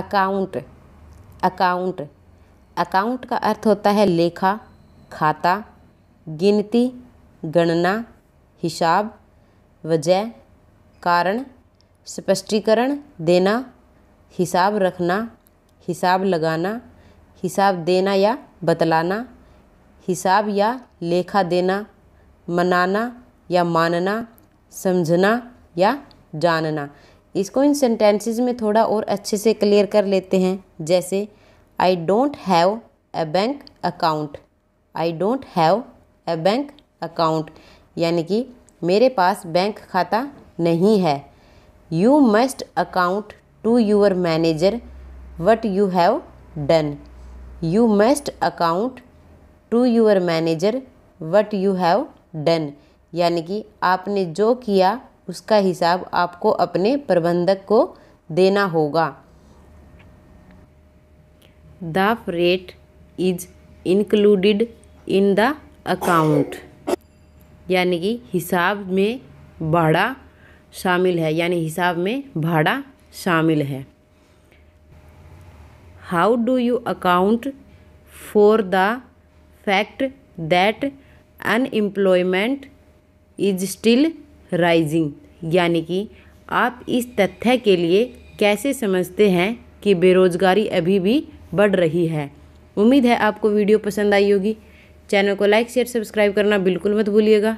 account account account का अर्थ होता है लेखा खाता गिनती गणना हिसाब वजह कारण स्पष्टीकरण देना हिसाब रखना हिसाब लगाना हिसाब देना या बतलाना हिसाब या लेखा देना मनाना या मानना समझना या जानना इसको इन सेंटेंसेस में थोड़ा और अच्छे से क्लियर कर लेते हैं जैसे I don't have a bank account I don't have a bank account यानी कि मेरे पास बैंक खाता नहीं है you must account to your manager what you have done you must account to your manager what you have done यानी कि आपने जो किया उसका हिसाब आपको अपने प्रबंधक को देना होगा the freight is included in the account यानी कि हिसाब में भाड़ा शामिल है यानी हिसाब में भाड़ा शामिल है how do you account for the fact that unemployment is still rising यानी कि आप इस तथ्य के लिए कैसे समझते हैं कि बेरोज़गारी अभी भी बढ़ रही है उम्मीद है आपको वीडियो पसंद आई होगी चैनल को लाइक शेयर सब्सक्राइब करना बिल्कुल मत भूलिएगा